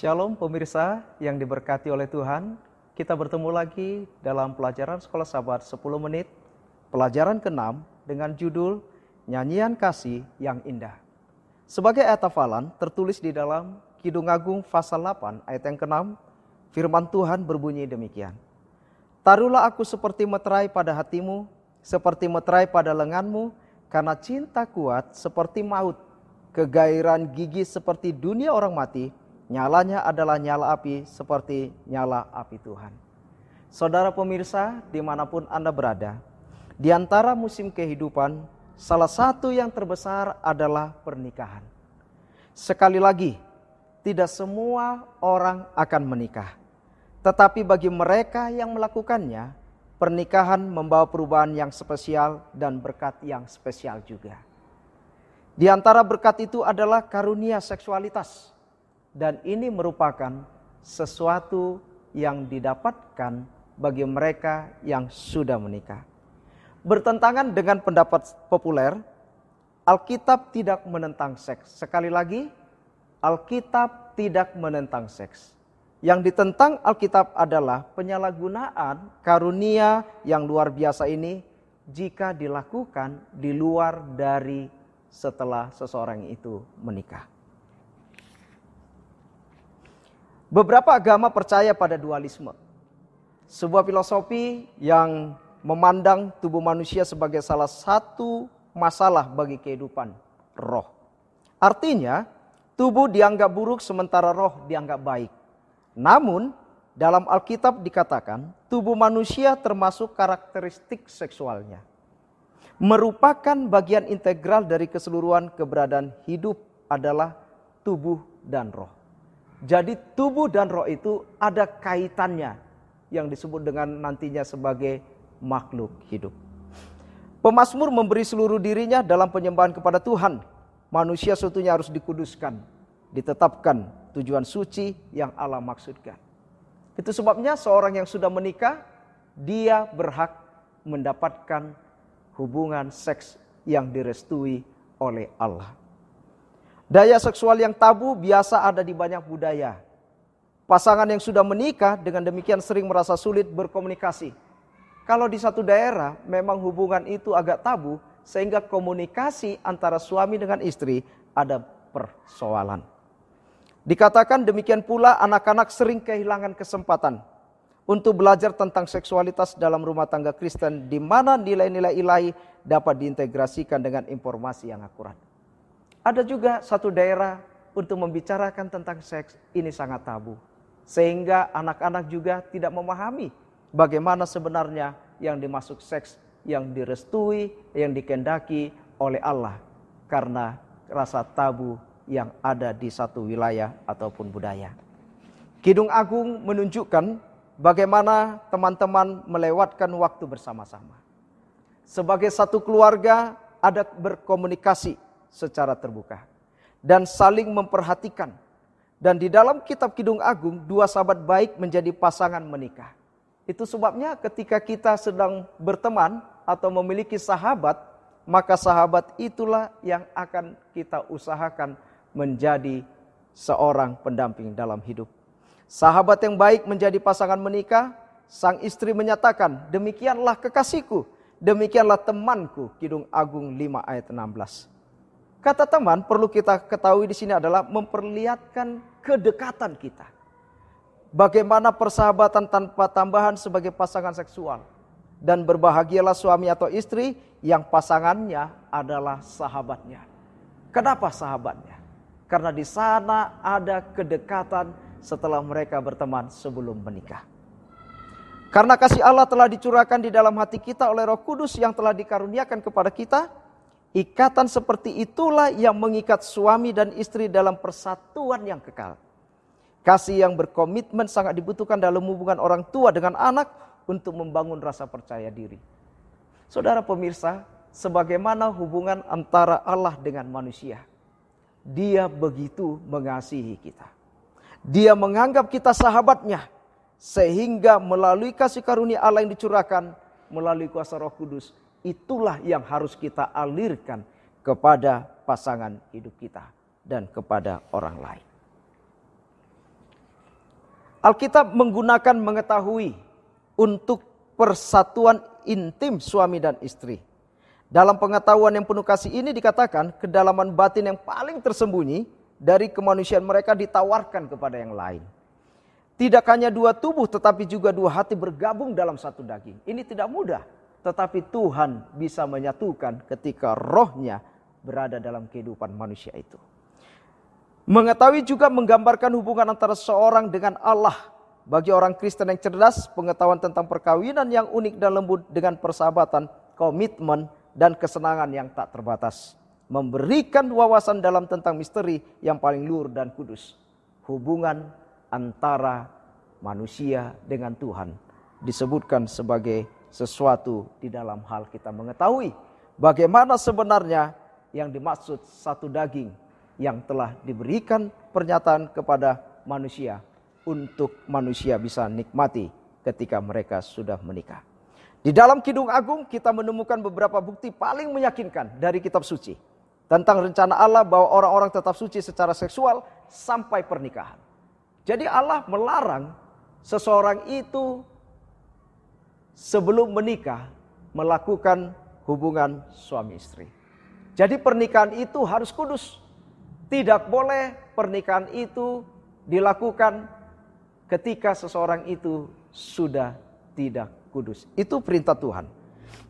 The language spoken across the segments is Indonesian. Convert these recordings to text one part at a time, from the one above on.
Shalom pemirsa yang diberkati oleh Tuhan. Kita bertemu lagi dalam pelajaran Sekolah Sahabat 10 menit, pelajaran ke-6 dengan judul Nyanyian Kasih yang Indah. Sebagai ayat hafalan tertulis di dalam Kidung Agung pasal 8 ayat yang ke-6, firman Tuhan berbunyi demikian. Taruhlah aku seperti meterai pada hatimu, seperti meterai pada lenganmu, karena cinta kuat seperti maut, kegairan gigi seperti dunia orang mati, Nyalanya adalah nyala api seperti nyala api Tuhan. Saudara pemirsa, dimanapun Anda berada, di antara musim kehidupan, salah satu yang terbesar adalah pernikahan. Sekali lagi, tidak semua orang akan menikah. Tetapi bagi mereka yang melakukannya, pernikahan membawa perubahan yang spesial dan berkat yang spesial juga. Di antara berkat itu adalah karunia seksualitas dan ini merupakan sesuatu yang didapatkan bagi mereka yang sudah menikah. Bertentangan dengan pendapat populer, Alkitab tidak menentang seks. Sekali lagi, Alkitab tidak menentang seks. Yang ditentang Alkitab adalah penyalahgunaan karunia yang luar biasa ini jika dilakukan di luar dari setelah seseorang itu menikah. Beberapa agama percaya pada dualisme. Sebuah filosofi yang memandang tubuh manusia sebagai salah satu masalah bagi kehidupan roh. Artinya, tubuh dianggap buruk sementara roh dianggap baik. Namun, dalam Alkitab dikatakan tubuh manusia termasuk karakteristik seksualnya. Merupakan bagian integral dari keseluruhan keberadaan hidup adalah tubuh dan roh. Jadi tubuh dan roh itu ada kaitannya yang disebut dengan nantinya sebagai makhluk hidup. Pemasmur memberi seluruh dirinya dalam penyembahan kepada Tuhan. Manusia seutuhnya harus dikuduskan, ditetapkan tujuan suci yang Allah maksudkan. Itu sebabnya seorang yang sudah menikah, dia berhak mendapatkan hubungan seks yang direstui oleh Allah. Daya seksual yang tabu biasa ada di banyak budaya. Pasangan yang sudah menikah dengan demikian sering merasa sulit berkomunikasi. Kalau di satu daerah memang hubungan itu agak tabu sehingga komunikasi antara suami dengan istri ada persoalan. Dikatakan demikian pula anak-anak sering kehilangan kesempatan untuk belajar tentang seksualitas dalam rumah tangga Kristen di mana nilai-nilai ilahi dapat diintegrasikan dengan informasi yang akurat. Ada juga satu daerah untuk membicarakan tentang seks ini sangat tabu. Sehingga anak-anak juga tidak memahami bagaimana sebenarnya yang dimasuk seks yang direstui, yang dikendaki oleh Allah. Karena rasa tabu yang ada di satu wilayah ataupun budaya. Kidung Agung menunjukkan bagaimana teman-teman melewatkan waktu bersama-sama. Sebagai satu keluarga ada berkomunikasi secara terbuka dan saling memperhatikan. Dan di dalam kitab Kidung Agung, dua sahabat baik menjadi pasangan menikah. Itu sebabnya ketika kita sedang berteman atau memiliki sahabat, maka sahabat itulah yang akan kita usahakan menjadi seorang pendamping dalam hidup. Sahabat yang baik menjadi pasangan menikah, sang istri menyatakan, demikianlah kekasihku, demikianlah temanku. Kidung Agung 5 ayat 16. Kata teman perlu kita ketahui di sini adalah memperlihatkan kedekatan kita. Bagaimana persahabatan tanpa tambahan sebagai pasangan seksual. Dan berbahagialah suami atau istri yang pasangannya adalah sahabatnya. Kenapa sahabatnya? Karena di sana ada kedekatan setelah mereka berteman sebelum menikah. Karena kasih Allah telah dicurahkan di dalam hati kita oleh Roh Kudus yang telah dikaruniakan kepada kita, Ikatan seperti itulah yang mengikat suami dan istri dalam persatuan yang kekal. Kasih yang berkomitmen sangat dibutuhkan dalam hubungan orang tua dengan anak untuk membangun rasa percaya diri. Saudara pemirsa, sebagaimana hubungan antara Allah dengan manusia, Dia begitu mengasihi kita. Dia menganggap kita sahabatnya, sehingga melalui kasih karunia Allah yang dicurahkan melalui kuasa Roh Kudus, Itulah yang harus kita alirkan kepada pasangan hidup kita dan kepada orang lain. Alkitab menggunakan mengetahui untuk persatuan intim suami dan istri. Dalam pengetahuan yang penuh kasih ini dikatakan kedalaman batin yang paling tersembunyi dari kemanusiaan mereka ditawarkan kepada yang lain. Tidak hanya dua tubuh tetapi juga dua hati bergabung dalam satu daging. Ini tidak mudah. Tetapi Tuhan bisa menyatukan ketika rohnya berada dalam kehidupan manusia itu. Mengetahui juga menggambarkan hubungan antara seorang dengan Allah. Bagi orang Kristen yang cerdas, pengetahuan tentang perkawinan yang unik dan lembut dengan persahabatan, komitmen, dan kesenangan yang tak terbatas. Memberikan wawasan dalam tentang misteri yang paling luhur dan kudus. Hubungan antara manusia dengan Tuhan disebutkan sebagai sesuatu di dalam hal kita mengetahui bagaimana sebenarnya yang dimaksud satu daging yang telah diberikan pernyataan kepada manusia untuk manusia bisa nikmati ketika mereka sudah menikah. Di dalam Kidung Agung kita menemukan beberapa bukti paling meyakinkan dari kitab suci tentang rencana Allah bahwa orang-orang tetap suci secara seksual sampai pernikahan. Jadi Allah melarang seseorang itu sebelum menikah melakukan hubungan suami istri. Jadi pernikahan itu harus kudus. Tidak boleh pernikahan itu dilakukan ketika seseorang itu sudah tidak kudus. Itu perintah Tuhan.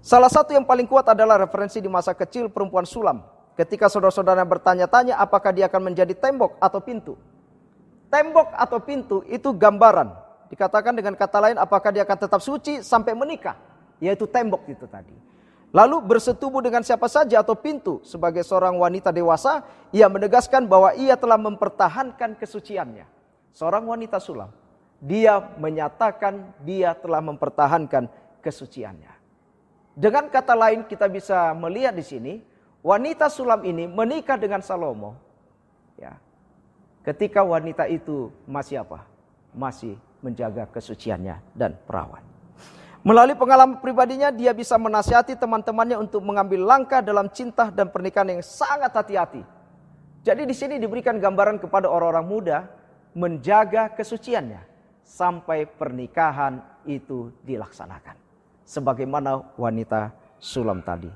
Salah satu yang paling kuat adalah referensi di masa kecil perempuan sulam. Ketika saudara-saudara bertanya-tanya apakah dia akan menjadi tembok atau pintu. Tembok atau pintu itu gambaran Dikatakan dengan kata lain apakah dia akan tetap suci sampai menikah. Yaitu tembok itu tadi. Lalu bersetubuh dengan siapa saja atau pintu. Sebagai seorang wanita dewasa, ia menegaskan bahwa ia telah mempertahankan kesuciannya. Seorang wanita sulam. Dia menyatakan dia telah mempertahankan kesuciannya. Dengan kata lain kita bisa melihat di sini, wanita sulam ini menikah dengan Salomo. Ya. Ketika wanita itu masih apa? masih menjaga kesuciannya dan perawan. Melalui pengalaman pribadinya, dia bisa menasihati teman-temannya untuk mengambil langkah dalam cinta dan pernikahan yang sangat hati-hati. Jadi di sini diberikan gambaran kepada orang-orang muda menjaga kesuciannya sampai pernikahan itu dilaksanakan. Sebagaimana wanita sulam tadi.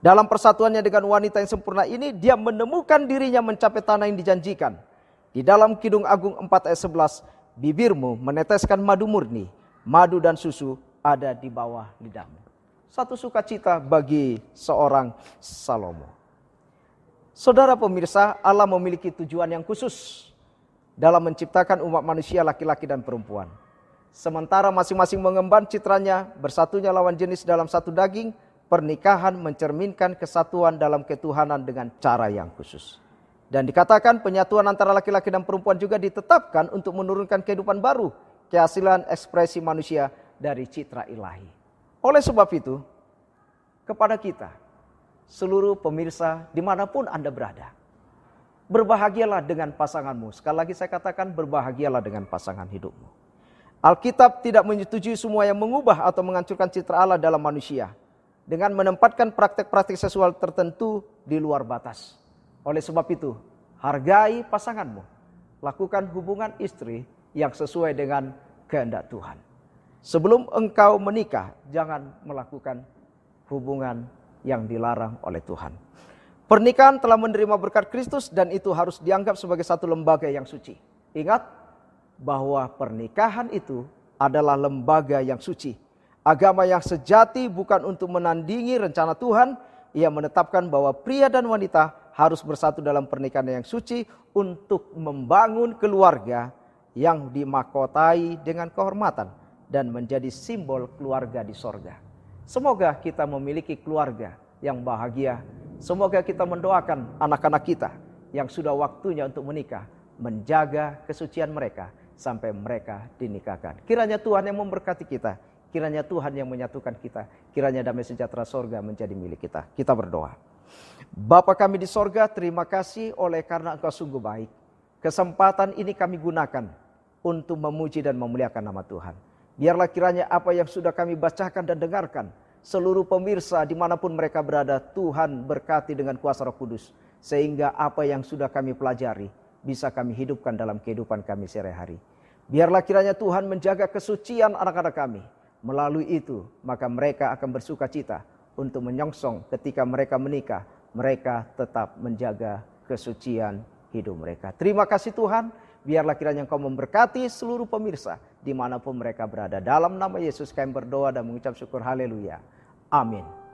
Dalam persatuannya dengan wanita yang sempurna ini, dia menemukan dirinya mencapai tanah yang dijanjikan. Di dalam Kidung Agung 4 ayat 11, bibirmu meneteskan madu murni, madu dan susu ada di bawah lidahmu. Satu sukacita bagi seorang Salomo. Saudara pemirsa, Allah memiliki tujuan yang khusus dalam menciptakan umat manusia laki-laki dan perempuan. Sementara masing-masing mengemban citranya, bersatunya lawan jenis dalam satu daging, pernikahan mencerminkan kesatuan dalam ketuhanan dengan cara yang khusus. Dan dikatakan penyatuan antara laki-laki dan perempuan juga ditetapkan untuk menurunkan kehidupan baru, kehasilan ekspresi manusia dari citra ilahi. Oleh sebab itu, kepada kita, seluruh pemirsa dimanapun Anda berada, berbahagialah dengan pasanganmu. Sekali lagi saya katakan berbahagialah dengan pasangan hidupmu. Alkitab tidak menyetujui semua yang mengubah atau menghancurkan citra Allah dalam manusia dengan menempatkan praktek-praktek seksual tertentu di luar batas. Oleh sebab itu, hargai pasanganmu. Lakukan hubungan istri yang sesuai dengan kehendak Tuhan. Sebelum engkau menikah, jangan melakukan hubungan yang dilarang oleh Tuhan. Pernikahan telah menerima berkat Kristus dan itu harus dianggap sebagai satu lembaga yang suci. Ingat bahwa pernikahan itu adalah lembaga yang suci. Agama yang sejati bukan untuk menandingi rencana Tuhan, ia menetapkan bahwa pria dan wanita harus bersatu dalam pernikahan yang suci untuk membangun keluarga yang dimakotai dengan kehormatan dan menjadi simbol keluarga di sorga. Semoga kita memiliki keluarga yang bahagia. Semoga kita mendoakan anak-anak kita yang sudah waktunya untuk menikah, menjaga kesucian mereka sampai mereka dinikahkan. Kiranya Tuhan yang memberkati kita, kiranya Tuhan yang menyatukan kita, kiranya damai sejahtera sorga menjadi milik kita. Kita berdoa. Bapa kami di sorga, terima kasih oleh karena engkau sungguh baik. Kesempatan ini kami gunakan untuk memuji dan memuliakan nama Tuhan. Biarlah kiranya apa yang sudah kami bacakan dan dengarkan, seluruh pemirsa dimanapun mereka berada, Tuhan berkati dengan kuasa roh kudus. Sehingga apa yang sudah kami pelajari, bisa kami hidupkan dalam kehidupan kami sehari-hari. Biarlah kiranya Tuhan menjaga kesucian anak-anak kami. Melalui itu, maka mereka akan bersuka cita untuk menyongsong ketika mereka menikah mereka tetap menjaga kesucian hidup mereka. Terima kasih Tuhan, biarlah kiranya Engkau memberkati seluruh pemirsa dimanapun mereka berada. Dalam nama Yesus kami berdoa dan mengucap syukur haleluya. Amin.